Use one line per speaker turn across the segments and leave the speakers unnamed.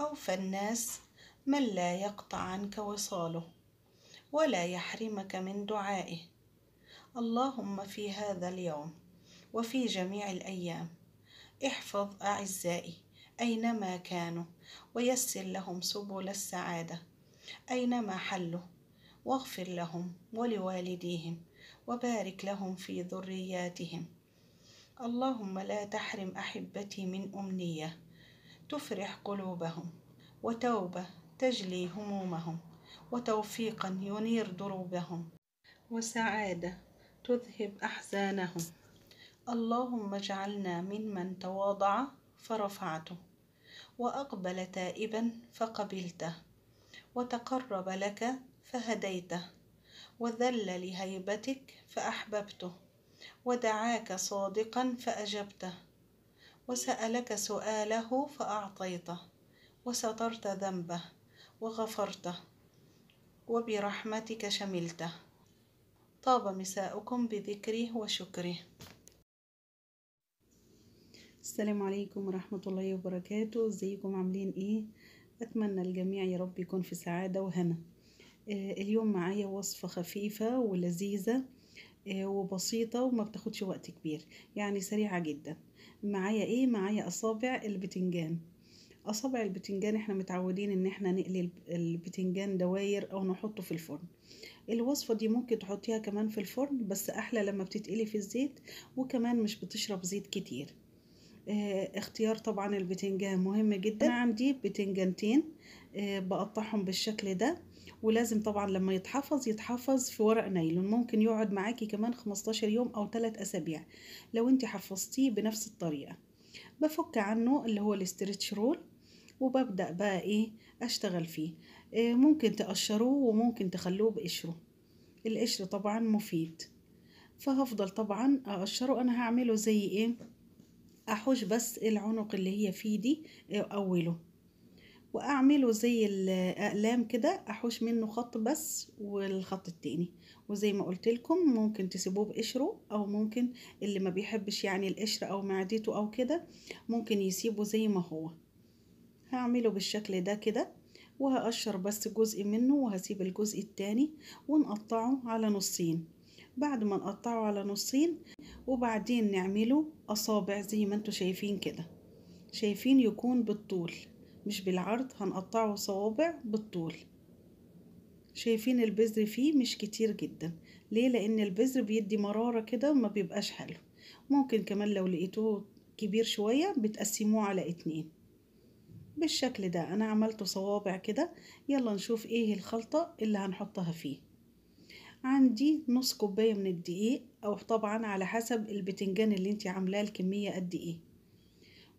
أوفى الناس من لا يقطع عنك وصاله ولا يحرمك من دعائه اللهم في هذا اليوم وفي جميع الأيام احفظ أعزائي أينما كانوا ويسر لهم سبل السعادة أينما حلوا واغفر لهم ولوالديهم وبارك لهم في ذرياتهم اللهم لا تحرم أحبتي من أمنية تفرح قلوبهم وتوبة تجلي همومهم وتوفيقا ينير دروبهم وسعادة تذهب أحزانهم اللهم اجعلنا ممن تواضع فرفعته وأقبل تائبا فقبلته وتقرب لك فهديته وذل لهيبتك فأحببته ودعاك صادقا فأجبته وسألك سؤاله فأعطيته وسترت ذنبه وغفرته وبرحمتك شملته طاب مساؤكم بذكره وشكره السلام عليكم ورحمة الله وبركاته ازيكم عاملين ايه اتمنى الجميع يا رب يكون في سعادة وهنا آه، اليوم معايا وصفة خفيفة ولذيذة آه، وبسيطة وما بتاخدش وقت كبير يعني سريعة جدا معايا ايه معايا اصابع البتنجان اصابع البتنجان احنا متعودين ان احنا نقلي البتنجان دواير او نحطه في الفرن الوصفة دي ممكن تحطيها كمان في الفرن بس احلى لما بتتقلي في الزيت وكمان مش بتشرب زيت كتير اه اختيار طبعا البتنجان مهم جدا نعم. انا عندي بتنجانتين اه بقطعهم بالشكل ده ولازم طبعا لما يتحفظ يتحفظ في ورق نايلون ممكن يقعد معاكي كمان 15 يوم أو 3 أسابيع لو انت حفظتيه بنفس الطريقة بفك عنه اللي هو الاسترتش رول وببدأ بقى ايه اشتغل فيه إيه ممكن تقشروه وممكن تخلوه بقشره القشر طبعا مفيد فهفضل طبعا اقشره انا هعمله زي ايه احوش بس العنق اللي هي فيه دي آه، اوله واعمله زي الاقلام كده احوش منه خط بس والخط التاني وزي ما قلت لكم ممكن تسيبوه بقشره او ممكن اللي ما بيحبش يعني القشر او معدته او كده ممكن يسيبه زي ما هو هعمله بالشكل ده كده وهقشر بس جزء منه وهسيب الجزء التاني ونقطعه على نصين بعد ما نقطعه على نصين وبعدين نعمله اصابع زي ما انتوا شايفين كده شايفين يكون بالطول مش بالعرض هنقطعه صوابع بالطول شايفين البذر فيه مش كتير جدا ليه لان البذر بيدي مرارة كده وما بيبقاش حلو ممكن كمان لو لقيتوه كبير شوية بتقسموه على اتنين بالشكل ده انا عملته صوابع كده يلا نشوف ايه الخلطة اللي هنحطها فيه عندي نص كوباية من الدقيق او طبعا على حسب البتنجان اللي انت عاملاه الكمية قد ايه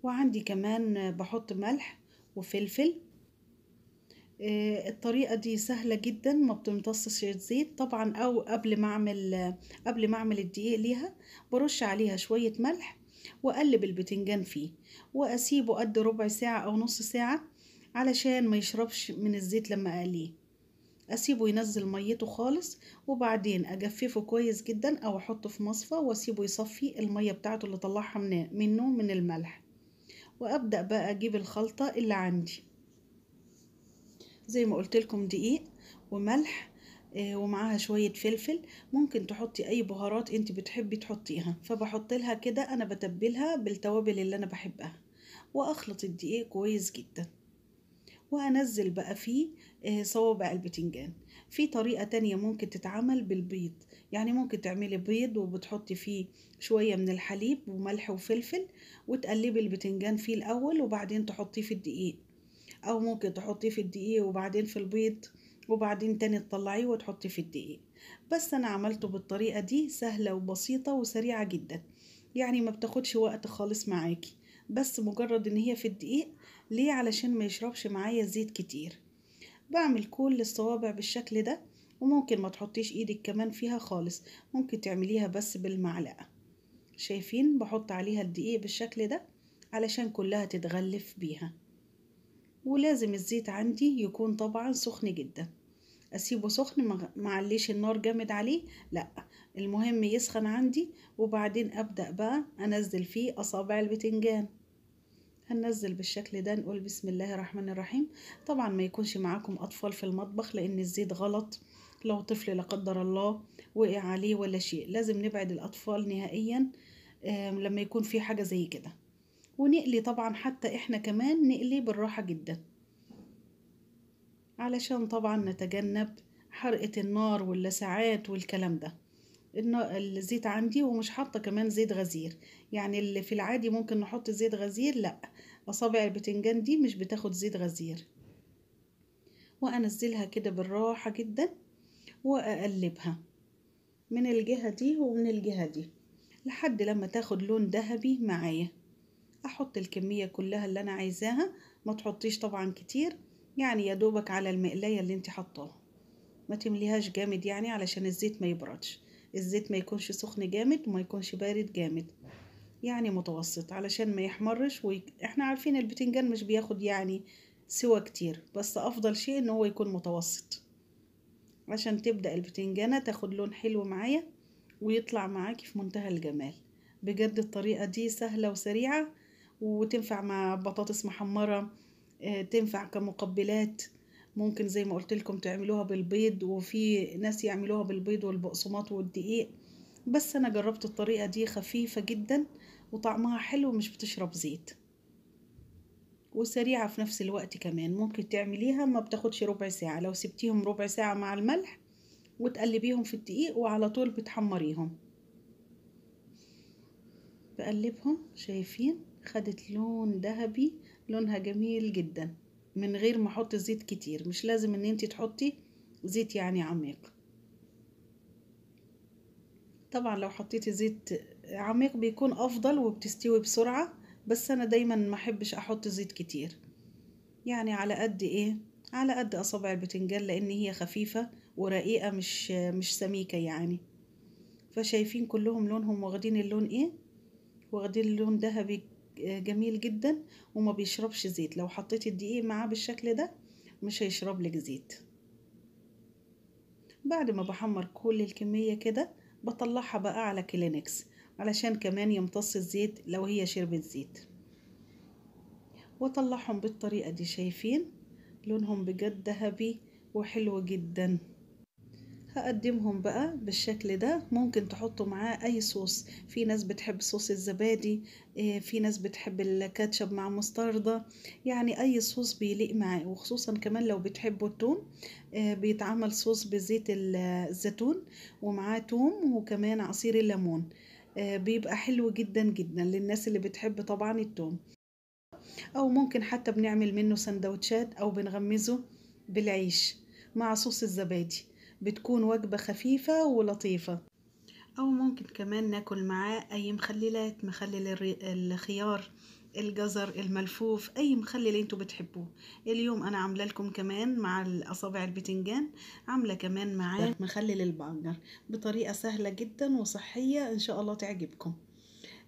وعندي كمان بحط ملح وفلفل آه، الطريقة دي سهلة جدا ما بتمتصش الزيت طبعا او قبل ما اعمل قبل ما اعمل الدقيق ليها برش عليها شوية ملح واقلب البتنجان فيه واسيبه قد ربع ساعة او نص ساعة علشان ما يشربش من الزيت لما اقليه اسيبه ينزل ميته خالص وبعدين اجففه كويس جدا او احطه في مصفى واسيبه يصفي المية بتاعته اللي طلعها منه من الملح وابدا بقى اجيب الخلطه اللي عندي زي ما قلت لكم دقيق وملح آه، ومعاها شوية فلفل ممكن تحطي أي بهارات أنت بتحبي تحطيها فبحط لها كده أنا بتبلها بالتوابل اللي أنا بحبها وأخلط الدقيق كويس جدا وأنزل بقى فيه آه، صوابع البتنجان في طريقة تانية ممكن تتعمل بالبيض يعني ممكن تعملي بيض وبتحطي فيه شوية من الحليب وملح وفلفل وتقلبي البتنجان فيه الأول وبعدين تحطيه في الدقيق أو ممكن تحطيه في الدقيق وبعدين في البيض وبعدين تاني تطلعيه وتحطيه في الدقيق بس أنا عملته بالطريقة دي سهلة وبسيطة وسريعة جدا يعني ما بتاخدش وقت خالص معاكي بس مجرد ان هي في الدقيق ليه علشان ما يشربش معايا زيت كتير بعمل كل الصوابع بالشكل ده وممكن ما تحطيش ايدك كمان فيها خالص ممكن تعمليها بس بالمعلقة شايفين بحط عليها الدقيق بالشكل ده علشان كلها تتغلف بيها ولازم الزيت عندي يكون طبعا سخن جدا اسيبه سخن معليش النار جامد عليه لا المهم يسخن عندي وبعدين ابدا بقى انزل فيه اصابع البتنجان هننزل بالشكل ده نقول بسم الله الرحمن الرحيم طبعا ما يكونش معاكم اطفال في المطبخ لان الزيت غلط لو طفل لا قدر الله وقع عليه ولا شيء لازم نبعد الاطفال نهائيا لما يكون في حاجه زي كده ونقلي طبعا حتى احنا كمان نقلي بالراحه جدا علشان طبعا نتجنب حرقه النار واللسعات والكلام ده الزيت عندي ومش حاطه كمان زيت غزير يعني اللي في العادي ممكن نحط زيت غزير لا اصابع البتنجان دي مش بتاخد زيت غزير وانزلها كده بالراحه جدا واقلبها من الجهه دي ومن الجهه دي لحد لما تاخد لون ذهبي معايا احط الكميه كلها اللي انا عايزاها ما تحطيش طبعا كتير يعني يا دوبك على المقلايه اللي انت حطاها ما تمليهاش جامد يعني علشان الزيت ما يبردش الزيت ما يكونش سخن جامد وما يكونش بارد جامد يعني متوسط علشان ما يحمرش وي... عارفين البتنجان مش بياخد يعني سوى كتير بس افضل شيء ان هو يكون متوسط عشان تبدأ البتنجانة تاخد لون حلو معايا ويطلع معاكي في منتهى الجمال بجد الطريقة دي سهلة وسريعة وتنفع مع بطاطس محمرة آه، تنفع كمقبلات ممكن زي ما قلت لكم تعملوها بالبيض وفي ناس يعملوها بالبيض والبقسماط والدقيق بس انا جربت الطريقه دي خفيفه جدا وطعمها حلو مش بتشرب زيت وسريعه في نفس الوقت كمان ممكن تعمليها ما بتاخدش ربع ساعه لو سبتيهم ربع ساعه مع الملح وتقلبيهم في الدقيق وعلى طول بتحمريهم بقلبهم شايفين خدت لون ذهبي لونها جميل جدا من غير ما احط زيت كتير مش لازم ان انت تحطي زيت يعني عميق طبعا لو حطيتي زيت عميق بيكون افضل وبتستوي بسرعه بس انا دايما ما احبش احط زيت كتير يعني على قد ايه على قد اصابع البتنجان لان هي خفيفه ورقيقه مش مش سميكه يعني فشايفين كلهم لونهم واخدين اللون ايه واخدين اللون دهبي جميل جدا وما بيشربش زيت لو حطيت الدقيق معاه بالشكل ده مش هيشرب لك زيت بعد ما بحمر كل الكمية كده بطلعها بقى على كلينكس علشان كمان يمتص الزيت لو هي شربت زيت واطلعهم بالطريقة دي شايفين لونهم بجد ذهبي وحلو جداً هقدمهم بقى بالشكل ده ممكن تحطوا معاه اي صوص في ناس بتحب صوص الزبادي آه، في ناس بتحب الكاتشب مع مستردة يعني اي صوص بيليق معاه وخصوصا كمان لو بتحبوا التوم آه، بيتعمل صوص بزيت الزيتون ومعاه توم وكمان عصير الليمون آه، بيبقى حلو جدا جدا للناس اللي بتحب طبعا التوم او ممكن حتى بنعمل منه سندوتشات او بنغمزه بالعيش مع صوص الزبادي بتكون وجبة خفيفة ولطيفة أو ممكن كمان ناكل معاه أي مخللات مخلل الخيار الجزر الملفوف اي مخلل اللي انتوا بتحبوه اليوم انا عامله لكم كمان مع الاصابع البتنجان عامله كمان معاه مخلل البنجر بطريقه سهله جدا وصحيه ان شاء الله تعجبكم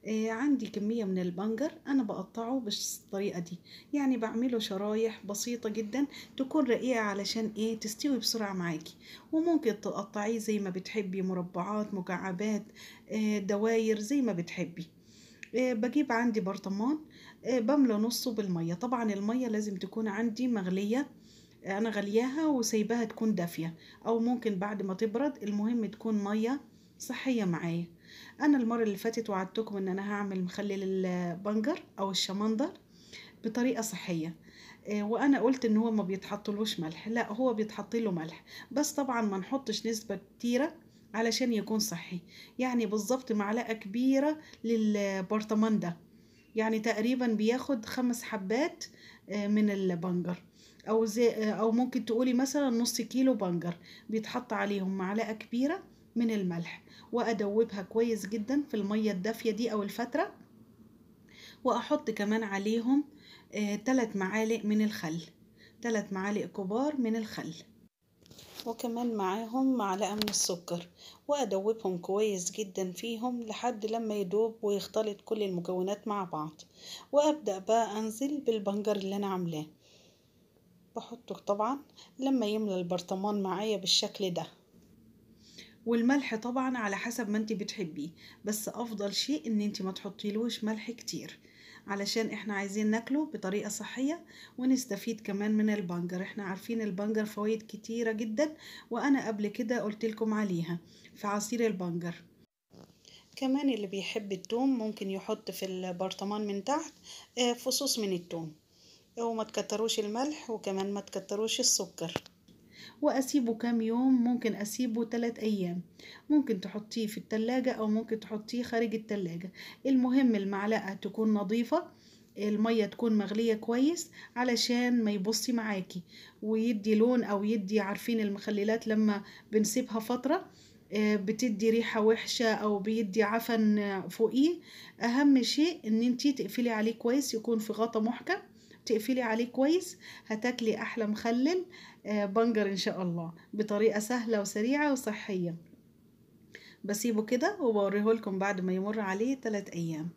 إيه، عندي كمية من البنجر أنا بقطعه بالطريقة دي يعني بعمله شرايح بسيطة جدا تكون رقيقة علشان إيه تستوي بسرعة معاكي وممكن تقطعيه زي ما بتحبي مربعات مكعبات إيه، دواير زي ما بتحبي إيه، بجيب عندي برطمان بملى نصه بالمية طبعا المية لازم تكون عندي مغلية أنا غلياها وسايباها تكون دافية أو ممكن بعد ما تبرد المهم تكون مية صحية معايا انا المره اللي فاتت وعدتكم ان انا هعمل مخلل البنجر او الشمندر بطريقه صحيه آه، وانا قلت ان هو ما بيتحطلوش ملح لا هو بيتحط له ملح بس طبعا ما نحطش نسبه كتيره علشان يكون صحي يعني بالظبط معلقه كبيره للبرطمان ده يعني تقريبا بياخد خمس حبات آه، من البنجر او زي آه، او ممكن تقولي مثلا نص كيلو بنجر بيتحط عليهم معلقه كبيره من الملح وأدوبها كويس جدا في المية الدافية دي أو الفترة وأحط كمان عليهم آه معالق من الخل ثلاث معالق كبار من الخل وكمان معاهم معلقة من السكر وأدوبهم كويس جدا فيهم لحد لما يدوب ويختلط كل المكونات مع بعض وأبدأ بقى أنزل بالبنجر اللي أنا عاملاه بحطه طبعا لما يملى البرطمان معايا بالشكل ده والملح طبعا على حسب ما انت بتحبيه بس افضل شيء ان انت ما تحطيلوش ملح كتير علشان احنا عايزين ناكله بطريقة صحية ونستفيد كمان من البنجر احنا عارفين البنجر فوائد كتيرة جدا وانا قبل كده قلتلكم عليها في عصير البنجر كمان اللي بيحب التوم ممكن يحط في البرطمان من تحت آه، فصوص من التوم وما تكتروش الملح وكمان ما تكتروش السكر وأسيبه كام يوم ممكن أسيبه تلات أيام ممكن تحطيه في التلاجة أو ممكن تحطيه خارج التلاجة المهم المعلقة تكون نظيفة المية تكون مغلية كويس علشان ما يبصي معاكي ويدي لون أو يدي عارفين المخللات لما بنسيبها فترة آه، بتدي ريحة وحشة أو بيدي عفن آه، فوقيه أهم شيء إن انتي تقفلي عليه كويس يكون في غطا محكم تقفلي عليه كويس هتاكلي احلى مخلل آه، بنجر ان شاء الله بطريقه سهله وسريعه وصحيه بسيبه كده وبوريه لكم بعد ما يمر عليه 3 ايام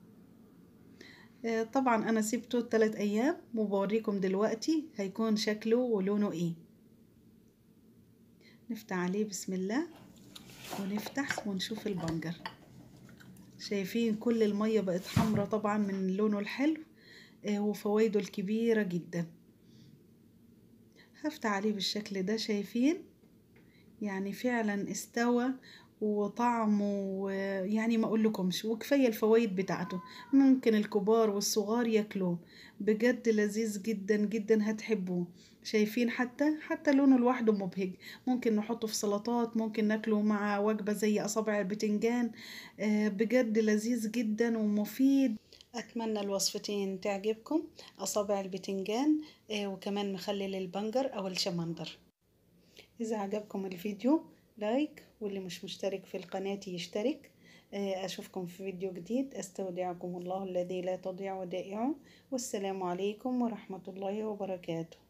آه، طبعا انا سيبته الثلاث ايام وبوريكم دلوقتي هيكون شكله ولونه ايه نفتح عليه بسم الله ونفتح ونشوف البنجر شايفين كل المية بقت حمرة طبعا من لونه الحلو آه، وفوائده الكبيرة جدا هفتح عليه بالشكل ده شايفين يعني فعلا استوى وطعمه يعني ما اقولكمش وكفايه الفوائد بتاعته ممكن الكبار والصغار ياكلوه بجد لذيذ جدا جدا هتحبوه شايفين حتى حتى لونه لوحده مبهج ممكن نحطه في سلطات ممكن ناكله مع وجبه زي اصابع البتنجان آه، بجد لذيذ جدا ومفيد أتمنى الوصفتين تعجبكم أصابع البتنجان آه، وكمان مخلل البنجر أو الشمندر إذا عجبكم الفيديو لايك واللي مش مشترك في القناة يشترك آه، أشوفكم في فيديو جديد أستودعكم الله الذي لا تضيع ودائعه والسلام عليكم ورحمة الله وبركاته